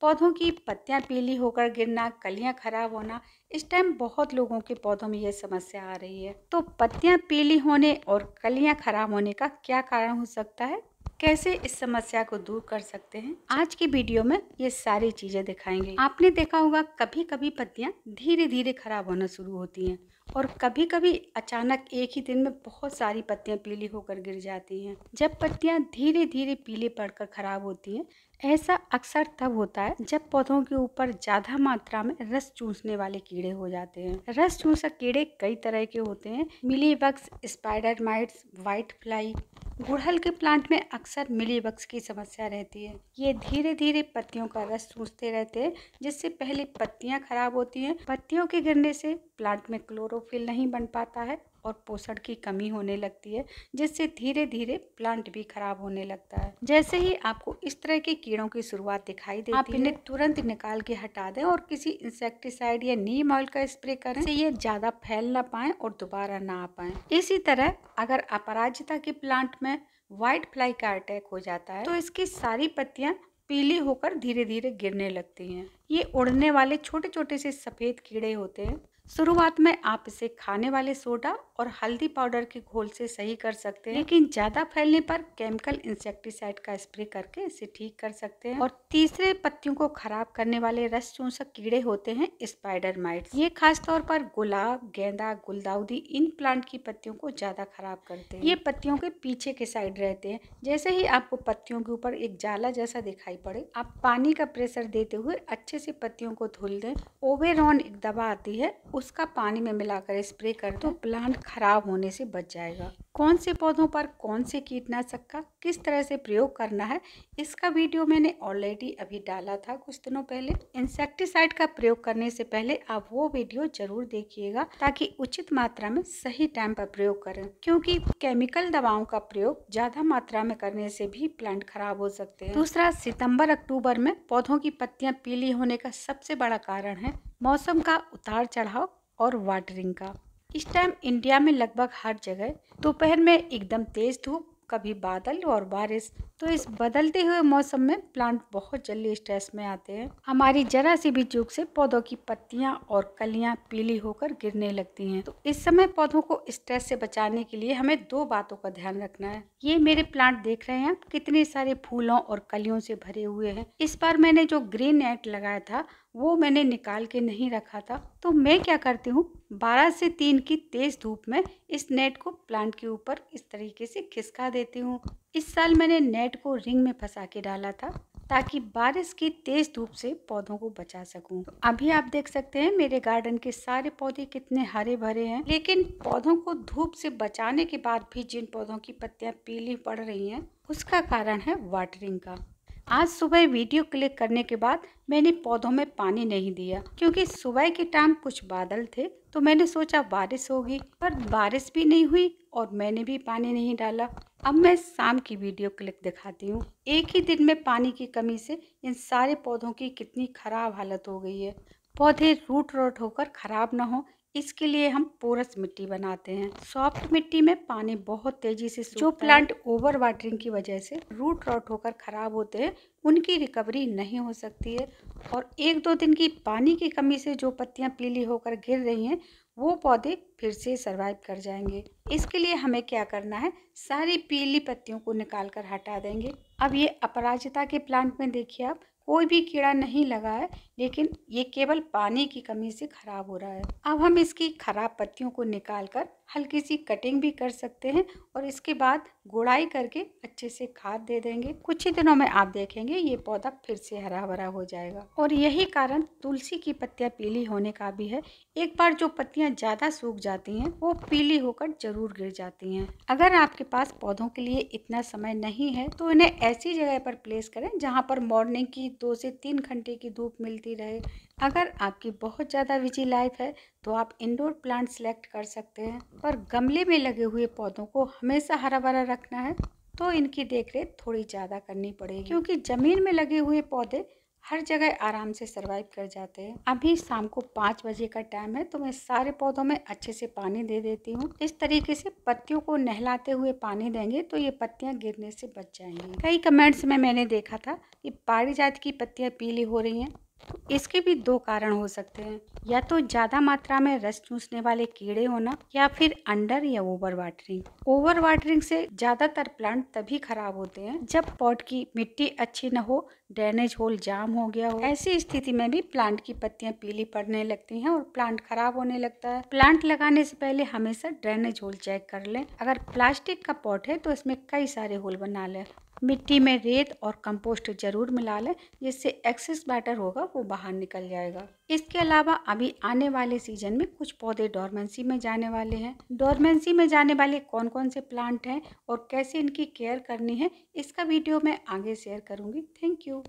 पौधों की पत्तियां पीली होकर गिरना कलियां खराब होना इस टाइम बहुत लोगों के पौधों में यह समस्या आ रही है तो पत्तियां पीली होने और कलियां खराब होने का क्या कारण हो सकता है कैसे इस समस्या को दूर कर सकते हैं आज की वीडियो में ये सारी चीजें दिखाएंगे आपने देखा होगा कभी कभी पत्तियां धीरे धीरे खराब होना शुरू होती हैं और कभी कभी अचानक एक ही दिन में बहुत सारी पत्तियां पीली होकर गिर जाती हैं जब पत्तियां धीरे धीरे पीले पड़कर खराब होती हैं ऐसा अक्सर तब होता है जब पौधों के ऊपर ज़्यादा मात्रा में रस चूसने वाले कीड़े हो जाते हैं रस चूसक कीड़े कई तरह के होते हैं mealy bugs spider mites white fly गुड़हल के प्लांट में अक्सर मिली बग्स की समस्या रहती है ये धीरे धीरे पत्तियों का रस चूसते रहते हैं जिससे पहले पत्तियां खराब होती हैं पत्तियों के गिरने से प्लांट में क्लोरोफिल नहीं बन पाता है और पोषण की कमी होने लगती है जिससे धीरे धीरे प्लांट भी खराब होने लगता है जैसे ही आपको इस तरह के कीड़ों की शुरुआत दिखाई देती आप इन्हें तुरंत निकाल के हटा दें और किसी इंसेक्टिसाइड या नीम ऑयल का स्प्रे करें ये ज्यादा फैल ना पाए और दोबारा ना आ पाए इसी तरह अगर अपराजिता के प्लांट में व्हाइट फ्लाई का अटैक हो जाता है तो इसकी सारी पत्तियां पीली होकर धीरे धीरे गिरने लगती हैं ये उड़ने वाले छोटे छोटे से सफ़ेद कीड़े होते हैं शुरुआत में आप इसे खाने वाले सोडा और हल्दी पाउडर के घोल से सही कर सकते हैं लेकिन ज़्यादा फैलने पर केमिकल इंसेक्टिसाइड का स्प्रे करके इसे ठीक कर सकते हैं और तीसरे पत्तियों को खराब करने वाले रस चूसक कीड़े होते हैं स्पाइडर माइट्स ये खासतौर पर गुलाब गेंदा गुलदाउदी इन प्लांट की पत्तियों को ज़्यादा खराब करते हैं ये पत्तियों के पीछे के साइड रहते हैं जैसे ही आपको पत्तियों के ऊपर एक जाला जैसा दिखाई पड़े आप पानी का प्रेशर देते हुए अच्छे से पत्तियों को धुल दे ओवेरॉन एक दवा आती है उसका पानी में मिलाकर स्प्रे कर दो तो प्लांट खराब होने से बच जाएगा कौन से पौधों पर कौन से कीटनाशक का किस तरह से प्रयोग करना है इसका वीडियो मैंने ऑलरेडी अभी डाला था कुछ दिनों पहले इंसेक्टिसाइड का प्रयोग करने से पहले आप वो वीडियो जरूर देखिएगा ताकि उचित मात्रा में सही टाइम पर प्रयोग करें क्योंकि केमिकल दवाओं का प्रयोग ज्यादा मात्रा में करने से भी प्लांट खराब हो सकते हैं दूसरा सितम्बर अक्टूबर में पौधों की पत्तियाँ पीली होने का सबसे बड़ा कारण है मौसम का उतार चढ़ाव और वाटरिंग का इस टाइम इंडिया में लगभग हर जगह दोपहर में एकदम तेज़ धूप कभी बादल और बारिश तो इस बदलते हुए मौसम में प्लांट बहुत जल्दी स्ट्रेस में आते हैं हमारी जरा सी भी चूक से पौधों की पत्तियां और कलियां पीली होकर गिरने लगती हैं तो इस समय पौधों को स्ट्रेस से बचाने के लिए हमें दो बातों का ध्यान रखना है ये मेरे प्लांट देख रहे हैं कितने सारे फूलों और कलियों से भरे हुए हैं इस बार मैंने जो ग्रीन नेट लगाया था वो मैंने निकाल के नहीं रखा था तो मैं क्या करती हूँ बारह से तीन की तेज़ धूप में इस नेट को प्लांट के ऊपर इस तरीके से खिसका देती हूँ इस साल मैंने नेट को रिंग में फंसा के डाला था ताकि बारिश की तेज़ धूप से पौधों को बचा सकूं। तो अभी आप देख सकते हैं मेरे गार्डन के सारे पौधे कितने हरे भरे हैं लेकिन पौधों को धूप से बचाने के बाद भी जिन पौधों की पत्तियां पीली पड़ रही हैं उसका कारण है वाटरिंग का आज सुबह वीडियो क्लिक करने के बाद मैंने पौधों में पानी नहीं दिया क्योंकि सुबह के टाइम कुछ बादल थे तो मैंने सोचा बारिश होगी पर बारिश भी नहीं हुई और मैंने भी पानी नहीं डाला अब मैं शाम की वीडियो क्लिक दिखाती हूँ एक ही दिन में पानी की कमी से इन सारे पौधों की कितनी खराब हालत हो गई है पौधे रूट रोट होकर ख़राब ना हो इसके लिए हम पोरस मिट्टी बनाते हैं सॉफ्ट मिट्टी में पानी बहुत तेजी से जो प्लांट ओवर वाटरिंग की वजह से रूट रॉट होकर खराब होते हैं उनकी रिकवरी नहीं हो सकती है और एक दो दिन की पानी की कमी से जो पत्तियां पीली होकर गिर रही हैं वो पौधे फिर से सर्वाइव कर जाएंगे इसके लिए हमें क्या करना है सारी पीली पत्तियों को निकाल कर हटा देंगे अब ये अपराजिता के प्लांट में देखिए आप कोई भी कीड़ा नहीं लगा है लेकिन ये केवल पानी की कमी से ख़राब हो रहा है अब हम इसकी ख़राब पत्तियों को निकाल कर हल्की सी कटिंग भी कर सकते हैं और इसके बाद गुड़ाई करके अच्छे से खाद दे देंगे कुछ ही दिनों में आप देखेंगे ये पौधा फिर से हरा भरा हो जाएगा और यही कारण तुलसी की पत्तियाँ पीली होने का भी है एक बार जो पत्तियाँ ज़्यादा सूख जाती हैं वो पीली होकर जरूर गिर जाती हैं अगर आपके पास पौधों के लिए इतना समय नहीं है तो इन्हें ऐसी जगह पर प्लेस करें जहाँ पर मॉर्निंग की दो से तीन घंटे की धूप मिलती रहे अगर आपकी बहुत ज़्यादा विजी लाइफ है तो आप इंडोर प्लांट सेलेक्ट कर सकते हैं पर गमले में लगे हुए पौधों को हमेशा हरा भरा रखना है तो इनकी देखरेख थोड़ी ज़्यादा करनी पड़ेगी क्योंकि ज़मीन में लगे हुए पौधे हर जगह आराम से सरवाइव कर जाते हैं अभी शाम को पाँच बजे का टाइम है तो मैं सारे पौधों में अच्छे से पानी दे देती हूँ इस तरीके से पत्तियों को नहलाते हुए पानी देंगे तो ये पत्तियाँ गिरने से बच जाएंगी कई कमेंट्स में मैंने देखा था कि पारी की पत्तियाँ पीली हो रही हैं तो इसके भी दो कारण हो सकते हैं या तो ज़्यादा मात्रा में रस चूसने वाले कीड़े होना या फिर अंडर या ओवर वाटरिंग ओवर वाटरिंग से ज़्यादातर प्लांट तभी खराब होते हैं जब पॉट की मिट्टी अच्छी न हो ड्रेनेज होल जाम हो गया हो ऐसी स्थिति में भी प्लांट की पत्तियां पीली पड़ने लगती हैं और प्लांट खराब होने लगता है प्लांट लगाने से पहले हमेशा ड्रेनेज होल चेक कर लें अगर प्लास्टिक का पॉट है तो इसमें कई सारे होल बना लें मिट्टी में रेत और कंपोस्ट जरूर मिला लें जिससे एक्सेस बैटर होगा वो बाहर निकल जाएगा इसके अलावा अभी आने वाले सीजन में कुछ पौधे डोरमेंसी में जाने वाले हैं डोरमेंसी में जाने वाले कौन कौन से प्लांट हैं और कैसे इनकी केयर करनी है इसका वीडियो मैं आगे शेयर करूँगी थैंक यू